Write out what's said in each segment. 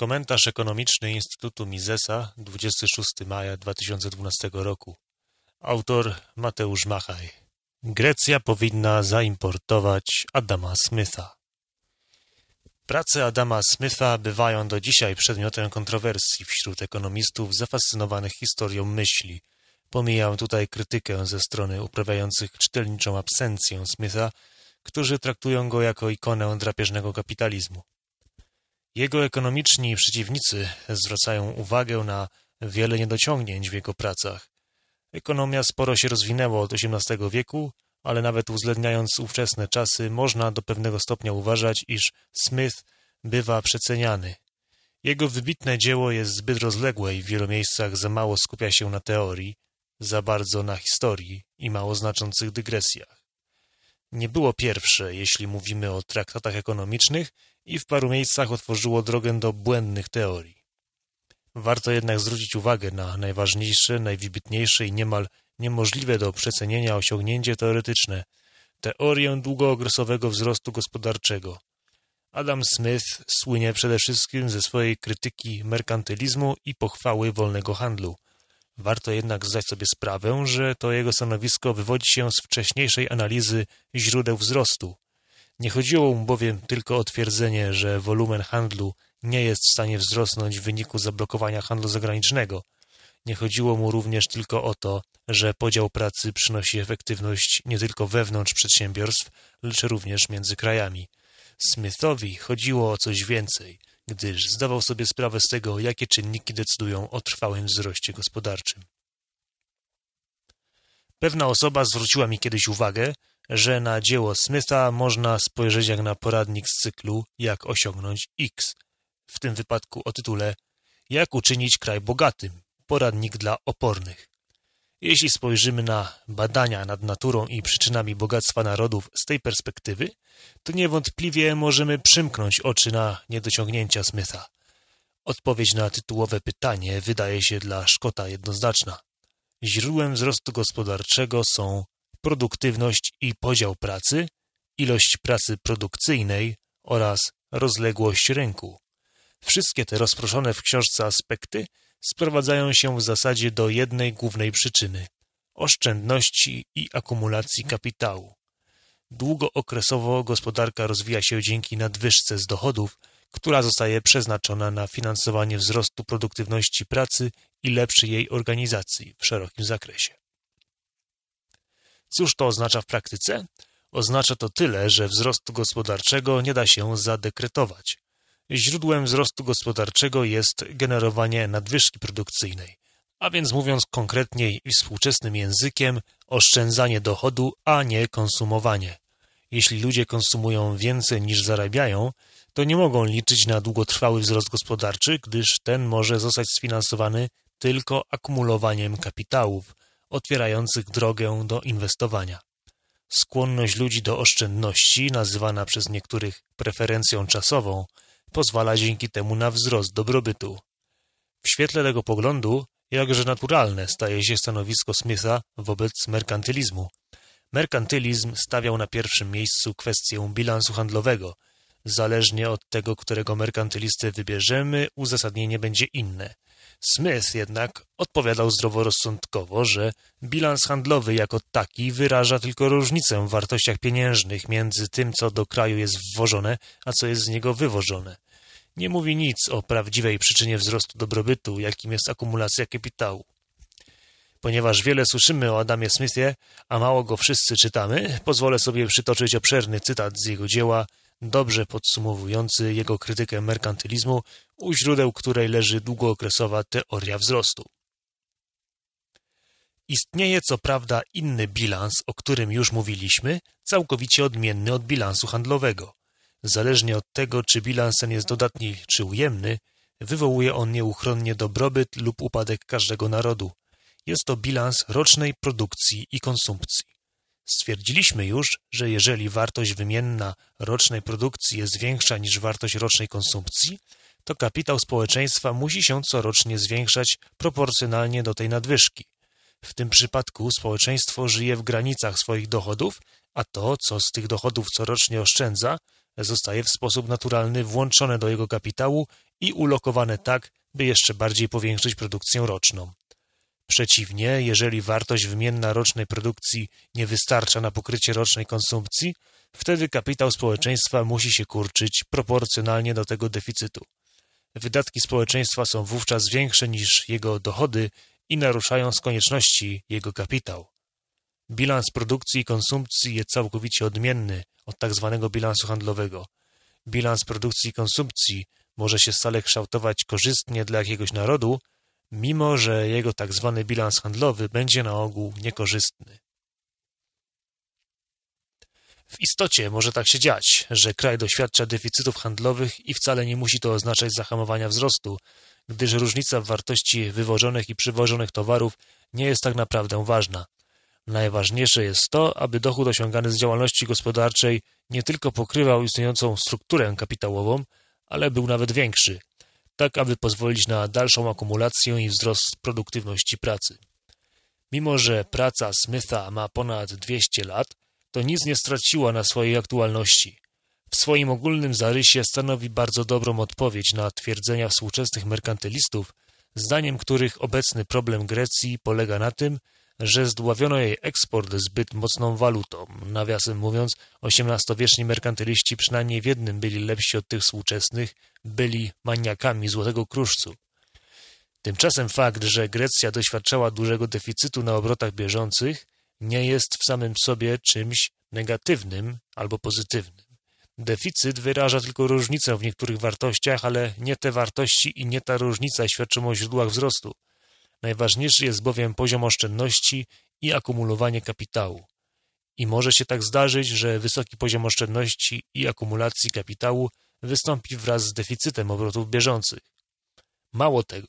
Komentarz ekonomiczny Instytutu Misesa, 26 maja 2012 roku. Autor Mateusz Machaj. Grecja powinna zaimportować Adama Smitha. Prace Adama Smitha bywają do dzisiaj przedmiotem kontrowersji wśród ekonomistów zafascynowanych historią myśli. Pomijam tutaj krytykę ze strony uprawiających czytelniczą absencję Smitha, którzy traktują go jako ikonę drapieżnego kapitalizmu. Jego ekonomiczni przeciwnicy zwracają uwagę na wiele niedociągnięć w jego pracach. Ekonomia sporo się rozwinęła od XVIII wieku, ale nawet uwzględniając ówczesne czasy, można do pewnego stopnia uważać, iż Smith bywa przeceniany. Jego wybitne dzieło jest zbyt rozległe i w wielu miejscach za mało skupia się na teorii, za bardzo na historii i mało znaczących dygresjach. Nie było pierwsze, jeśli mówimy o traktatach ekonomicznych – i w paru miejscach otworzyło drogę do błędnych teorii. Warto jednak zwrócić uwagę na najważniejsze, najwybitniejsze i niemal niemożliwe do przecenienia osiągnięcie teoretyczne teorię długookresowego wzrostu gospodarczego. Adam Smith słynie przede wszystkim ze swojej krytyki merkantylizmu i pochwały wolnego handlu. Warto jednak zdać sobie sprawę, że to jego stanowisko wywodzi się z wcześniejszej analizy źródeł wzrostu, nie chodziło mu bowiem tylko o twierdzenie, że wolumen handlu nie jest w stanie wzrosnąć w wyniku zablokowania handlu zagranicznego. Nie chodziło mu również tylko o to, że podział pracy przynosi efektywność nie tylko wewnątrz przedsiębiorstw, lecz również między krajami. Smithowi chodziło o coś więcej, gdyż zdawał sobie sprawę z tego, jakie czynniki decydują o trwałym wzroście gospodarczym. Pewna osoba zwróciła mi kiedyś uwagę, że na dzieło Smitha można spojrzeć jak na poradnik z cyklu Jak osiągnąć X, w tym wypadku o tytule Jak uczynić kraj bogatym, poradnik dla opornych. Jeśli spojrzymy na badania nad naturą i przyczynami bogactwa narodów z tej perspektywy, to niewątpliwie możemy przymknąć oczy na niedociągnięcia Smitha. Odpowiedź na tytułowe pytanie wydaje się dla Szkota jednoznaczna. Źródłem wzrostu gospodarczego są produktywność i podział pracy, ilość pracy produkcyjnej oraz rozległość rynku. Wszystkie te rozproszone w książce aspekty sprowadzają się w zasadzie do jednej głównej przyczyny oszczędności i akumulacji kapitału. Długookresowo gospodarka rozwija się dzięki nadwyżce z dochodów, która zostaje przeznaczona na finansowanie wzrostu produktywności pracy i lepszej jej organizacji w szerokim zakresie. Cóż to oznacza w praktyce? Oznacza to tyle, że wzrostu gospodarczego nie da się zadekretować. Źródłem wzrostu gospodarczego jest generowanie nadwyżki produkcyjnej, a więc mówiąc konkretniej i współczesnym językiem, oszczędzanie dochodu, a nie konsumowanie. Jeśli ludzie konsumują więcej niż zarabiają, to nie mogą liczyć na długotrwały wzrost gospodarczy, gdyż ten może zostać sfinansowany tylko akumulowaniem kapitałów, otwierających drogę do inwestowania. Skłonność ludzi do oszczędności, nazywana przez niektórych preferencją czasową, pozwala dzięki temu na wzrost dobrobytu. W świetle tego poglądu, jakże naturalne staje się stanowisko Smitha wobec merkantylizmu. Merkantylizm stawiał na pierwszym miejscu kwestię bilansu handlowego. Zależnie od tego, którego merkantylistę wybierzemy, uzasadnienie będzie inne – Smith jednak odpowiadał zdroworozsądkowo, że bilans handlowy jako taki wyraża tylko różnicę w wartościach pieniężnych między tym, co do kraju jest wwożone, a co jest z niego wywożone. Nie mówi nic o prawdziwej przyczynie wzrostu dobrobytu, jakim jest akumulacja kapitału. Ponieważ wiele słyszymy o Adamie Smithie, a mało go wszyscy czytamy, pozwolę sobie przytoczyć obszerny cytat z jego dzieła, dobrze podsumowujący jego krytykę merkantylizmu, u źródeł której leży długookresowa teoria wzrostu. Istnieje co prawda inny bilans, o którym już mówiliśmy, całkowicie odmienny od bilansu handlowego. Zależnie od tego, czy bilans ten jest dodatni czy ujemny, wywołuje on nieuchronnie dobrobyt lub upadek każdego narodu. Jest to bilans rocznej produkcji i konsumpcji. Stwierdziliśmy już, że jeżeli wartość wymienna rocznej produkcji jest większa niż wartość rocznej konsumpcji, to kapitał społeczeństwa musi się corocznie zwiększać proporcjonalnie do tej nadwyżki. W tym przypadku społeczeństwo żyje w granicach swoich dochodów, a to, co z tych dochodów corocznie oszczędza, zostaje w sposób naturalny włączone do jego kapitału i ulokowane tak, by jeszcze bardziej powiększyć produkcję roczną. Przeciwnie, jeżeli wartość wymienna rocznej produkcji nie wystarcza na pokrycie rocznej konsumpcji, wtedy kapitał społeczeństwa musi się kurczyć proporcjonalnie do tego deficytu wydatki społeczeństwa są wówczas większe niż jego dochody i naruszają z konieczności jego kapitał. Bilans produkcji i konsumpcji jest całkowicie odmienny od tzw. Tak bilansu handlowego. Bilans produkcji i konsumpcji może się stale kształtować korzystnie dla jakiegoś narodu, mimo że jego tzw. Tak bilans handlowy będzie na ogół niekorzystny. W istocie może tak się dziać, że kraj doświadcza deficytów handlowych i wcale nie musi to oznaczać zahamowania wzrostu, gdyż różnica w wartości wywożonych i przywożonych towarów nie jest tak naprawdę ważna. Najważniejsze jest to, aby dochód osiągany z działalności gospodarczej nie tylko pokrywał istniejącą strukturę kapitałową, ale był nawet większy, tak aby pozwolić na dalszą akumulację i wzrost produktywności pracy. Mimo, że praca Smitha ma ponad 200 lat, to nic nie straciła na swojej aktualności. W swoim ogólnym zarysie stanowi bardzo dobrą odpowiedź na twierdzenia współczesnych merkantylistów, zdaniem których obecny problem Grecji polega na tym, że zdławiono jej eksport zbyt mocną walutą. Nawiasem mówiąc, XVIII-wieczni merkantyliści przynajmniej w jednym byli lepsi od tych współczesnych, byli maniakami złotego kruszcu. Tymczasem fakt, że Grecja doświadczała dużego deficytu na obrotach bieżących – nie jest w samym sobie czymś negatywnym albo pozytywnym. Deficyt wyraża tylko różnicę w niektórych wartościach, ale nie te wartości i nie ta różnica świadczą o źródłach wzrostu. Najważniejszy jest bowiem poziom oszczędności i akumulowanie kapitału. I może się tak zdarzyć, że wysoki poziom oszczędności i akumulacji kapitału wystąpi wraz z deficytem obrotów bieżących. Mało tego,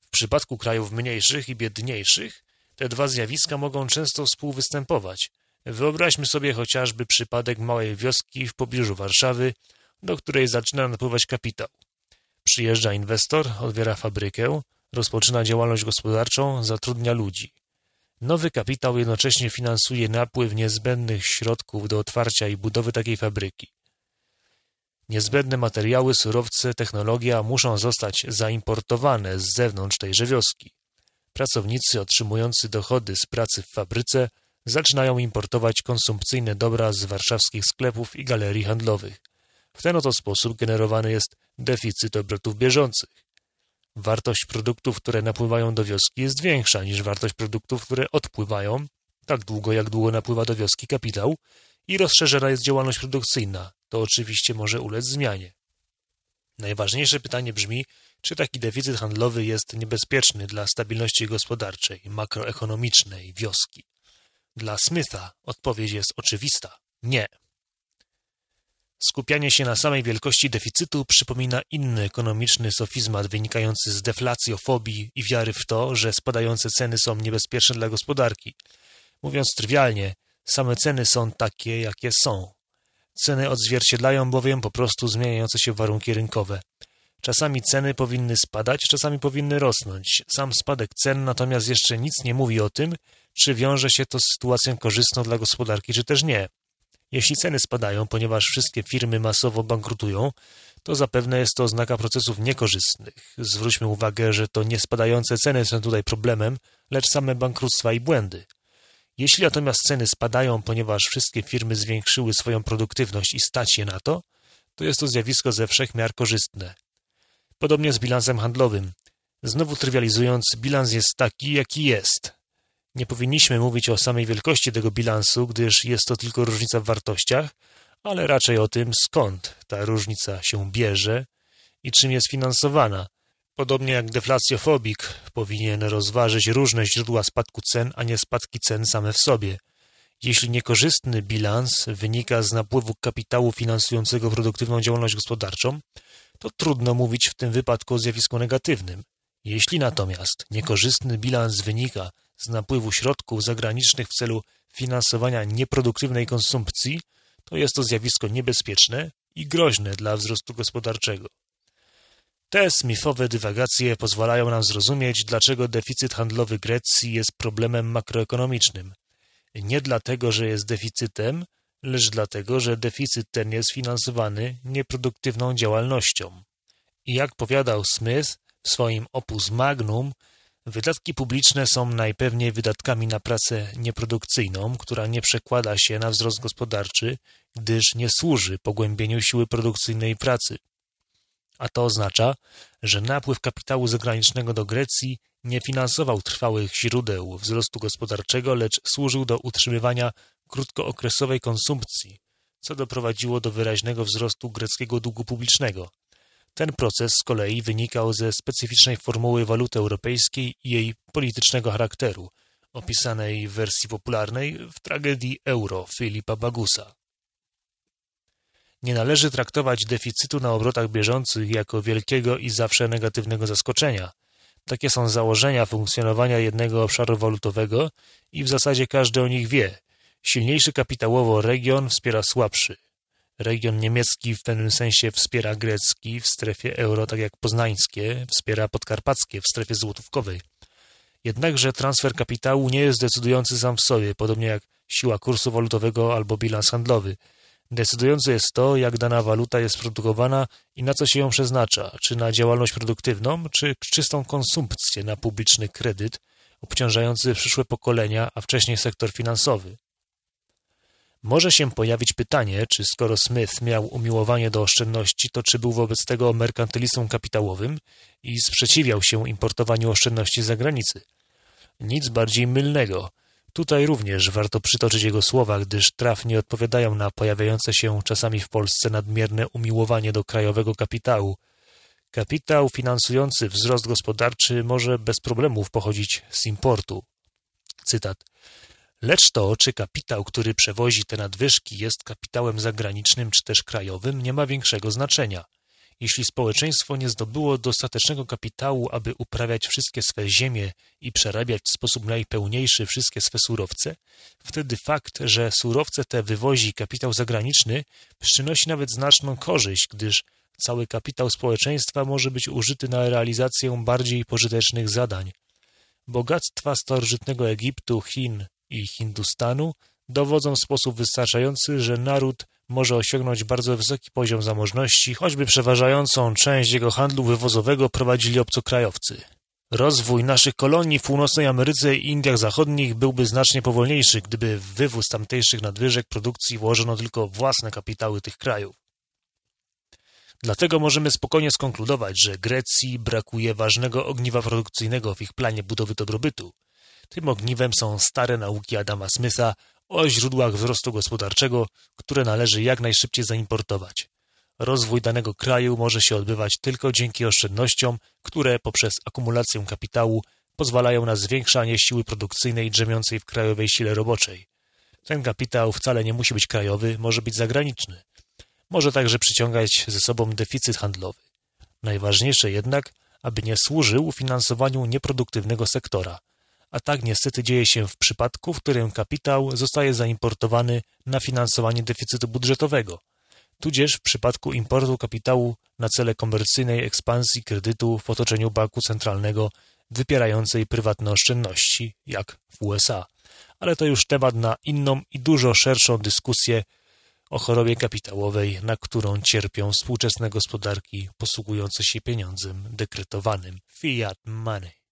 w przypadku krajów mniejszych i biedniejszych te dwa zjawiska mogą często współwystępować. Wyobraźmy sobie chociażby przypadek małej wioski w pobliżu Warszawy, do której zaczyna napływać kapitał. Przyjeżdża inwestor, odbiera fabrykę, rozpoczyna działalność gospodarczą, zatrudnia ludzi. Nowy kapitał jednocześnie finansuje napływ niezbędnych środków do otwarcia i budowy takiej fabryki. Niezbędne materiały, surowce, technologia muszą zostać zaimportowane z zewnątrz tejże wioski pracownicy otrzymujący dochody z pracy w fabryce zaczynają importować konsumpcyjne dobra z warszawskich sklepów i galerii handlowych. W ten oto sposób generowany jest deficyt obrotów bieżących. Wartość produktów, które napływają do wioski jest większa niż wartość produktów, które odpływają, tak długo jak długo napływa do wioski kapitał i rozszerzona jest działalność produkcyjna. To oczywiście może ulec zmianie. Najważniejsze pytanie brzmi, czy taki deficyt handlowy jest niebezpieczny dla stabilności gospodarczej, makroekonomicznej wioski. Dla Smitha odpowiedź jest oczywista – nie. Skupianie się na samej wielkości deficytu przypomina inny ekonomiczny sofizmat wynikający z deflacjofobii i wiary w to, że spadające ceny są niebezpieczne dla gospodarki. Mówiąc trywialnie, same ceny są takie, jakie są. Ceny odzwierciedlają bowiem po prostu zmieniające się warunki rynkowe. Czasami ceny powinny spadać, czasami powinny rosnąć. Sam spadek cen natomiast jeszcze nic nie mówi o tym, czy wiąże się to z sytuacją korzystną dla gospodarki, czy też nie. Jeśli ceny spadają, ponieważ wszystkie firmy masowo bankrutują, to zapewne jest to oznaka procesów niekorzystnych. Zwróćmy uwagę, że to nie spadające ceny są tutaj problemem, lecz same bankructwa i błędy. Jeśli natomiast ceny spadają, ponieważ wszystkie firmy zwiększyły swoją produktywność i stać je na to, to jest to zjawisko ze wszech miar korzystne. Podobnie z bilansem handlowym. Znowu trywializując, bilans jest taki, jaki jest. Nie powinniśmy mówić o samej wielkości tego bilansu, gdyż jest to tylko różnica w wartościach, ale raczej o tym, skąd ta różnica się bierze i czym jest finansowana. Podobnie jak deflacjofobik powinien rozważyć różne źródła spadku cen, a nie spadki cen same w sobie. Jeśli niekorzystny bilans wynika z napływu kapitału finansującego produktywną działalność gospodarczą, to trudno mówić w tym wypadku o zjawisku negatywnym. Jeśli natomiast niekorzystny bilans wynika z napływu środków zagranicznych w celu finansowania nieproduktywnej konsumpcji, to jest to zjawisko niebezpieczne i groźne dla wzrostu gospodarczego. Te smifowe dywagacje pozwalają nam zrozumieć, dlaczego deficyt handlowy Grecji jest problemem makroekonomicznym, nie dlatego, że jest deficytem, lecz dlatego, że deficyt ten jest finansowany nieproduktywną działalnością. I jak powiadał Smith w swoim opus magnum, wydatki publiczne są najpewniej wydatkami na pracę nieprodukcyjną, która nie przekłada się na wzrost gospodarczy, gdyż nie służy pogłębieniu siły produkcyjnej pracy. A to oznacza, że napływ kapitału zagranicznego do Grecji nie finansował trwałych źródeł wzrostu gospodarczego, lecz służył do utrzymywania krótkookresowej konsumpcji, co doprowadziło do wyraźnego wzrostu greckiego długu publicznego. Ten proces z kolei wynikał ze specyficznej formuły waluty europejskiej i jej politycznego charakteru, opisanej w wersji popularnej w tragedii euro Filipa Bagusa. Nie należy traktować deficytu na obrotach bieżących jako wielkiego i zawsze negatywnego zaskoczenia – takie są założenia funkcjonowania jednego obszaru walutowego i w zasadzie każdy o nich wie. Silniejszy kapitałowo region wspiera słabszy. Region niemiecki w pewnym sensie wspiera grecki w strefie euro, tak jak poznańskie, wspiera podkarpackie w strefie złotówkowej. Jednakże transfer kapitału nie jest decydujący sam w sobie, podobnie jak siła kursu walutowego albo bilans handlowy – Decydujące jest to, jak dana waluta jest produkowana i na co się ją przeznacza, czy na działalność produktywną, czy czystą konsumpcję na publiczny kredyt obciążający przyszłe pokolenia, a wcześniej sektor finansowy. Może się pojawić pytanie, czy skoro Smith miał umiłowanie do oszczędności, to czy był wobec tego merkantylistą kapitałowym i sprzeciwiał się importowaniu oszczędności z zagranicy? Nic bardziej mylnego – Tutaj również warto przytoczyć jego słowa, gdyż trafnie odpowiadają na pojawiające się czasami w Polsce nadmierne umiłowanie do krajowego kapitału. Kapitał finansujący wzrost gospodarczy może bez problemów pochodzić z importu. Cytat. Lecz to, czy kapitał, który przewozi te nadwyżki, jest kapitałem zagranicznym czy też krajowym, nie ma większego znaczenia. Jeśli społeczeństwo nie zdobyło dostatecznego kapitału, aby uprawiać wszystkie swe ziemie i przerabiać w sposób najpełniejszy wszystkie swe surowce, wtedy fakt, że surowce te wywozi kapitał zagraniczny, przynosi nawet znaczną korzyść, gdyż cały kapitał społeczeństwa może być użyty na realizację bardziej pożytecznych zadań. Bogactwa starożytnego Egiptu, Chin i Hindustanu dowodzą w sposób wystarczający, że naród może osiągnąć bardzo wysoki poziom zamożności, choćby przeważającą część jego handlu wywozowego prowadzili obcokrajowcy. Rozwój naszych kolonii w północnej Ameryce i Indiach Zachodnich byłby znacznie powolniejszy, gdyby w wywóz tamtejszych nadwyżek produkcji włożono tylko własne kapitały tych krajów. Dlatego możemy spokojnie skonkludować, że Grecji brakuje ważnego ogniwa produkcyjnego w ich planie budowy dobrobytu – tym ogniwem są stare nauki Adama Smitha o źródłach wzrostu gospodarczego, które należy jak najszybciej zaimportować. Rozwój danego kraju może się odbywać tylko dzięki oszczędnościom, które poprzez akumulację kapitału pozwalają na zwiększanie siły produkcyjnej drzemiącej w krajowej sile roboczej. Ten kapitał wcale nie musi być krajowy, może być zagraniczny. Może także przyciągać ze sobą deficyt handlowy. Najważniejsze jednak, aby nie służył finansowaniu nieproduktywnego sektora – a tak niestety dzieje się w przypadku, w którym kapitał zostaje zaimportowany na finansowanie deficytu budżetowego, tudzież w przypadku importu kapitału na cele komercyjnej ekspansji kredytu w otoczeniu banku centralnego wypierającej prywatne oszczędności, jak w USA. Ale to już temat na inną i dużo szerszą dyskusję o chorobie kapitałowej, na którą cierpią współczesne gospodarki posługujące się pieniądzem dekretowanym fiat money.